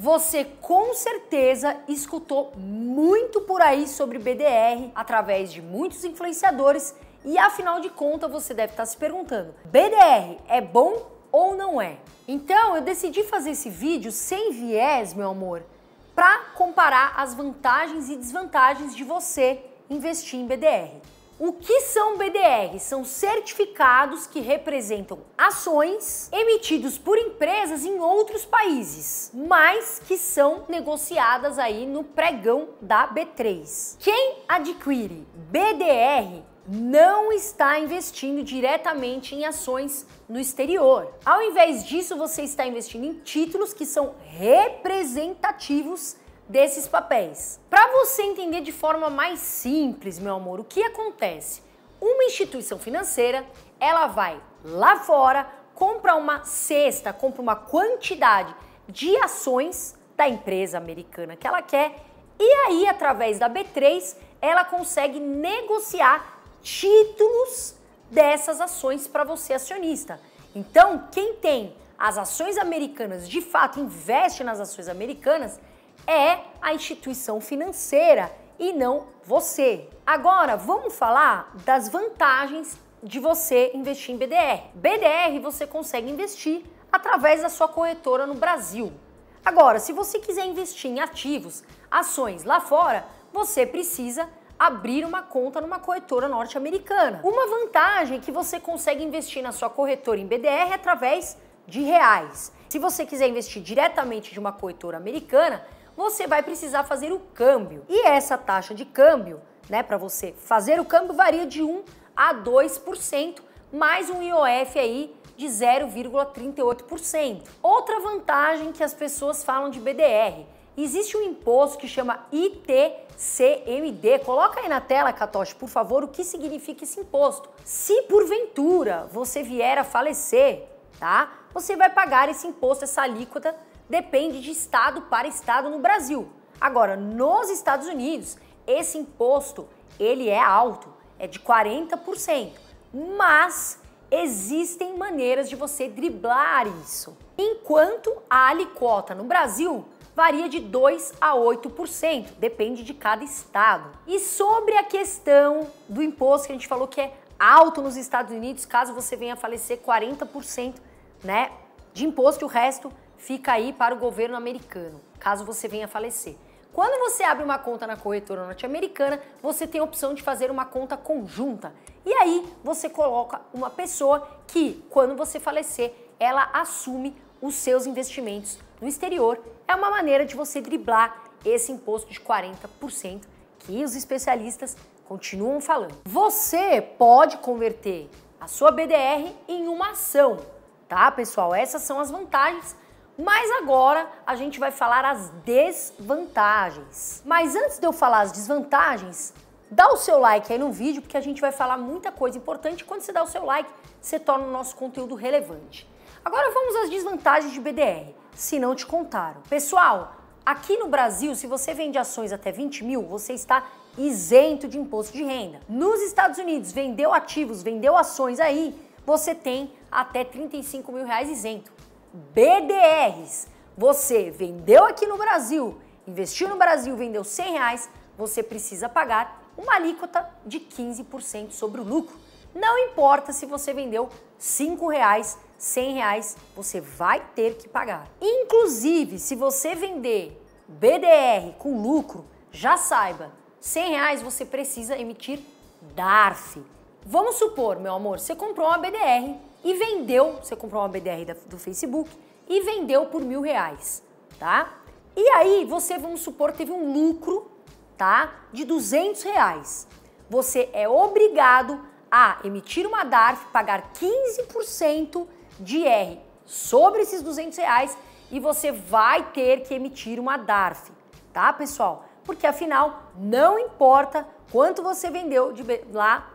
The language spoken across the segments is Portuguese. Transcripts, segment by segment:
Você com certeza escutou muito por aí sobre BDR através de muitos influenciadores e afinal de contas você deve estar se perguntando: BDR é bom ou não é? Então eu decidi fazer esse vídeo sem viés, meu amor, para comparar as vantagens e desvantagens de você investir em BDR. O que são BDRs? São certificados que representam ações emitidos por empresas em outros países, mas que são negociadas aí no pregão da B3. Quem adquire BDR não está investindo diretamente em ações no exterior. Ao invés disso, você está investindo em títulos que são representativos desses papéis. Para você entender de forma mais simples, meu amor, o que acontece? Uma instituição financeira, ela vai lá fora, compra uma cesta, compra uma quantidade de ações da empresa americana que ela quer e aí através da B3 ela consegue negociar títulos dessas ações para você acionista. Então, quem tem as ações americanas, de fato investe nas ações americanas, é a instituição financeira e não você. Agora, vamos falar das vantagens de você investir em BDR. BDR você consegue investir através da sua corretora no Brasil. Agora, se você quiser investir em ativos, ações lá fora, você precisa abrir uma conta numa corretora norte-americana. Uma vantagem é que você consegue investir na sua corretora em BDR é através de reais. Se você quiser investir diretamente de uma corretora americana, você vai precisar fazer o câmbio. E essa taxa de câmbio, né, para você fazer o câmbio varia de 1 a 2%, mais um IOF aí de 0,38%. Outra vantagem que as pessoas falam de BDR, existe um imposto que chama ITCMD. Coloca aí na tela, Katoshi, por favor, o que significa esse imposto. Se porventura você vier a falecer, tá? Você vai pagar esse imposto, essa alíquota depende de estado para estado no Brasil. Agora, nos Estados Unidos, esse imposto ele é alto, é de 40%, mas existem maneiras de você driblar isso. Enquanto a alíquota no Brasil varia de 2 a 8%, depende de cada estado. E sobre a questão do imposto que a gente falou que é alto nos Estados Unidos, caso você venha a falecer 40%, né, de imposto, o resto fica aí para o governo americano, caso você venha a falecer. Quando você abre uma conta na corretora norte-americana, você tem a opção de fazer uma conta conjunta. E aí você coloca uma pessoa que, quando você falecer, ela assume os seus investimentos no exterior. É uma maneira de você driblar esse imposto de 40% que os especialistas continuam falando. Você pode converter a sua BDR em uma ação, tá, pessoal? Essas são as vantagens mas agora a gente vai falar as desvantagens. Mas antes de eu falar as desvantagens, dá o seu like aí no vídeo, porque a gente vai falar muita coisa importante. Quando você dá o seu like, você torna o nosso conteúdo relevante. Agora vamos às desvantagens de BDR, se não te contaram. Pessoal, aqui no Brasil, se você vende ações até 20 mil, você está isento de imposto de renda. Nos Estados Unidos, vendeu ativos, vendeu ações aí, você tem até 35 mil reais isento. BDRs. Você vendeu aqui no Brasil, investiu no Brasil, vendeu 100 reais, você precisa pagar uma alíquota de 15% sobre o lucro. Não importa se você vendeu 5 reais, 100 reais, você vai ter que pagar. Inclusive, se você vender BDR com lucro, já saiba, 100 reais você precisa emitir DARF. Vamos supor, meu amor, você comprou uma BDR e vendeu, você comprou uma BDR do Facebook e vendeu por mil reais, tá? E aí você, vamos supor, teve um lucro, tá? De 200 reais. Você é obrigado a emitir uma DARF, pagar 15% de R sobre esses 200 reais e você vai ter que emitir uma DARF, tá, pessoal? Porque afinal, não importa quanto você vendeu de lá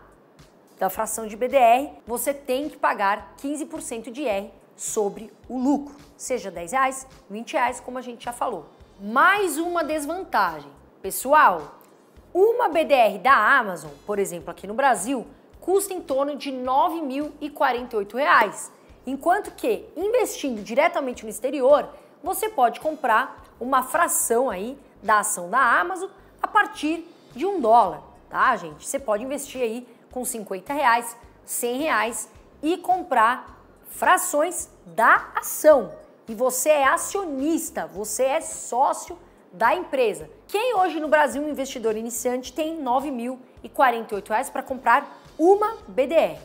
da fração de BDR, você tem que pagar 15% de R sobre o lucro, seja 10 reais, 20 reais, como a gente já falou. Mais uma desvantagem. Pessoal, uma BDR da Amazon, por exemplo, aqui no Brasil, custa em torno de R$ 9.048, enquanto que investindo diretamente no exterior, você pode comprar uma fração aí da ação da Amazon a partir de um dólar, tá, gente? Você pode investir aí com 50 reais, 100 reais e comprar frações da ação. E você é acionista, você é sócio da empresa. Quem hoje no Brasil, um investidor iniciante, tem R$ reais para comprar uma BDR?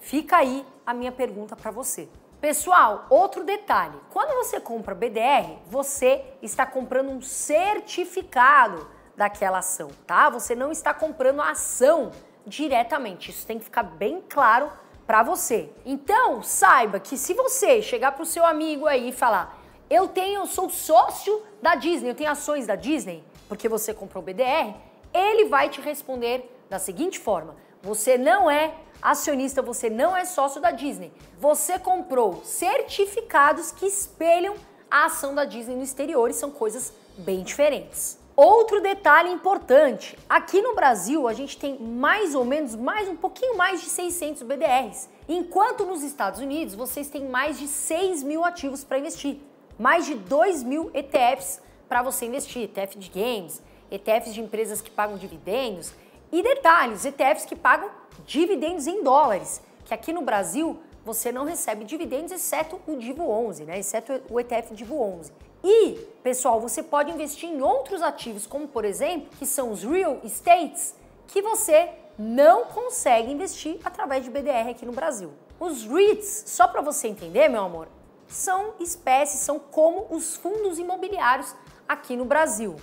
Fica aí a minha pergunta para você. Pessoal, outro detalhe: quando você compra BDR, você está comprando um certificado daquela ação, tá? Você não está comprando a ação diretamente. Isso tem que ficar bem claro para você. Então, saiba que se você chegar para o seu amigo aí e falar: "Eu tenho, eu sou sócio da Disney, eu tenho ações da Disney, porque você comprou BDR", ele vai te responder da seguinte forma: "Você não é acionista, você não é sócio da Disney. Você comprou certificados que espelham a ação da Disney no exterior e são coisas bem diferentes. Outro detalhe importante, aqui no Brasil a gente tem mais ou menos, mais um pouquinho mais de 600 BDRs, enquanto nos Estados Unidos vocês têm mais de 6 mil ativos para investir, mais de 2 mil ETFs para você investir, ETF de games, ETFs de empresas que pagam dividendos e detalhes, ETFs que pagam dividendos em dólares, que aqui no Brasil você não recebe dividendos exceto o Divo 11, né? Exceto o ETF Divo 11. E, pessoal, você pode investir em outros ativos, como por exemplo, que são os real estates, que você não consegue investir através de BDR aqui no Brasil. Os REITs, só para você entender, meu amor, são espécies, são como os fundos imobiliários aqui no Brasil.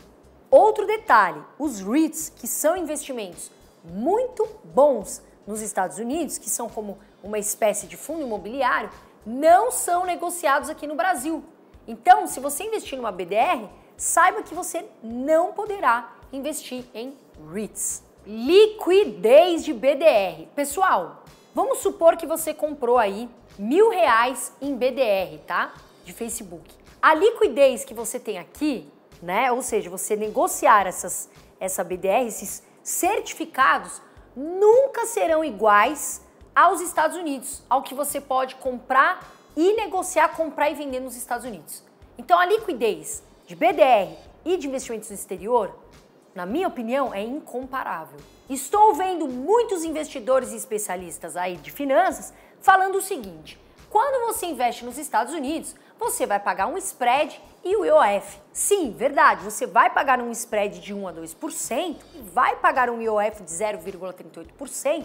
Outro detalhe, os REITs, que são investimentos muito bons nos Estados Unidos, que são como uma espécie de fundo imobiliário, não são negociados aqui no Brasil. Então, se você investir numa BDR, saiba que você não poderá investir em REITs. Liquidez de BDR. Pessoal, vamos supor que você comprou aí mil reais em BDR, tá? De Facebook. A liquidez que você tem aqui, né? Ou seja, você negociar essas, essa BDR, esses certificados, nunca serão iguais aos Estados Unidos, ao que você pode comprar e negociar, comprar e vender nos Estados Unidos. Então a liquidez de BDR e de investimentos no exterior, na minha opinião, é incomparável. Estou vendo muitos investidores e especialistas aí de finanças falando o seguinte: quando você investe nos Estados Unidos, você vai pagar um spread e o IOF. Sim, verdade, você vai pagar um spread de 1 a 2% e vai pagar um IOF de 0,38%,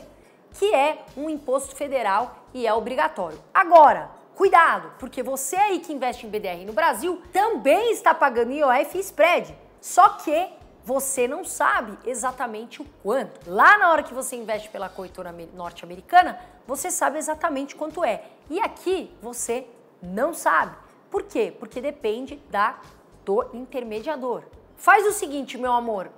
que é um imposto federal e é obrigatório. Agora, Cuidado, porque você aí que investe em BDR no Brasil também está pagando IOF e spread. Só que você não sabe exatamente o quanto. Lá na hora que você investe pela corretora norte-americana, você sabe exatamente quanto é. E aqui você não sabe. Por quê? Porque depende da do intermediador. Faz o seguinte, meu amor,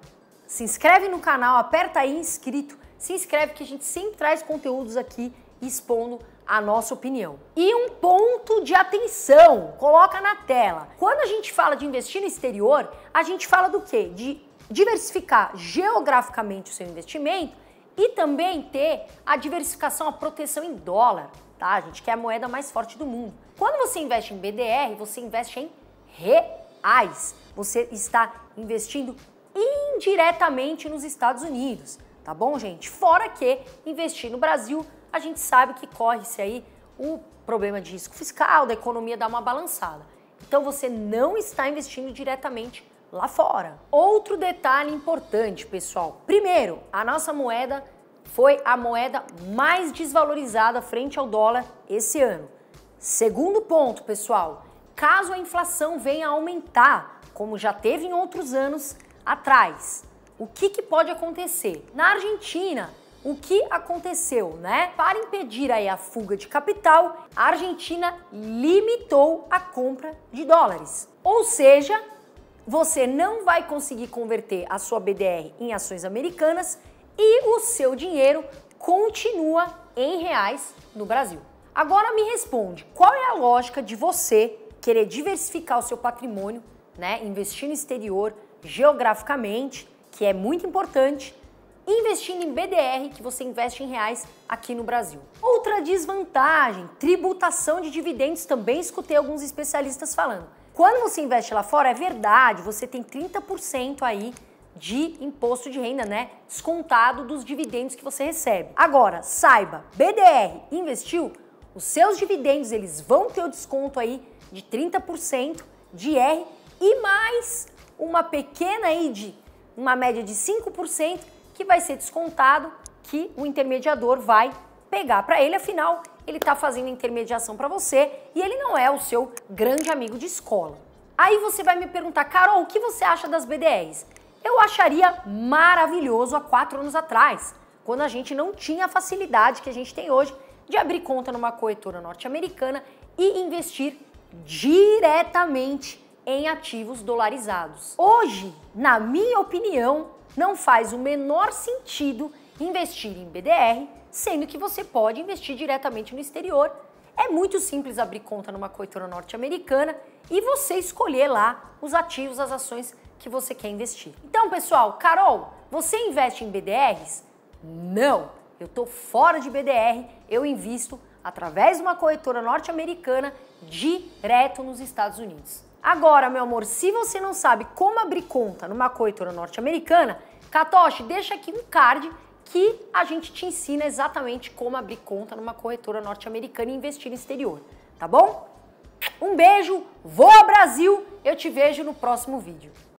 se inscreve no canal, aperta aí inscrito, se inscreve que a gente sempre traz conteúdos aqui expondo a nossa opinião. E um ponto de atenção, coloca na tela. Quando a gente fala de investir no exterior, a gente fala do quê? De diversificar geograficamente o seu investimento e também ter a diversificação, a proteção em dólar, tá? A gente quer é a moeda mais forte do mundo. Quando você investe em BDR, você investe em reais. Você está investindo indiretamente nos Estados Unidos, tá bom, gente? Fora que investir no Brasil a gente sabe que corre-se aí o problema de risco fiscal, da economia dar uma balançada. Então você não está investindo diretamente lá fora. Outro detalhe importante, pessoal. Primeiro, a nossa moeda foi a moeda mais desvalorizada frente ao dólar esse ano. Segundo ponto, pessoal, caso a inflação venha a aumentar, como já teve em outros anos atrás, o que, que pode acontecer? Na Argentina, o que aconteceu, né? Para impedir aí a fuga de capital, a Argentina limitou a compra de dólares. Ou seja, você não vai conseguir converter a sua BDR em ações americanas e o seu dinheiro continua em reais no Brasil. Agora me responde, qual é a lógica de você querer diversificar o seu patrimônio, né, investir no exterior geograficamente, que é muito importante, investindo em BDR que você investe em reais aqui no Brasil. Outra desvantagem, tributação de dividendos, também escutei alguns especialistas falando. Quando você investe lá fora, é verdade, você tem 30% aí de imposto de renda, né? Descontado dos dividendos que você recebe. Agora, saiba, BDR investiu, os seus dividendos eles vão ter o desconto aí de 30% de R e mais uma pequena aí de uma média de 5% que vai ser descontado que o intermediador vai pegar para ele, afinal, ele está fazendo intermediação para você e ele não é o seu grande amigo de escola. Aí você vai me perguntar, Carol, o que você acha das BDRs? Eu acharia maravilhoso há quatro anos atrás, quando a gente não tinha a facilidade que a gente tem hoje de abrir conta numa corretora norte-americana e investir diretamente em ativos dolarizados. Hoje, na minha opinião, não faz o menor sentido investir em BDR, sendo que você pode investir diretamente no exterior. É muito simples abrir conta numa corretora norte-americana e você escolher lá os ativos, as ações que você quer investir. Então, pessoal, Carol, você investe em BDRs? Não, eu tô fora de BDR, eu invisto através de uma corretora norte-americana direto nos Estados Unidos. Agora, meu amor, se você não sabe como abrir conta numa corretora norte-americana, Katoshi, deixa aqui um card que a gente te ensina exatamente como abrir conta numa corretora norte-americana e investir no exterior, tá bom? Um beijo, Vou ao Brasil, eu te vejo no próximo vídeo.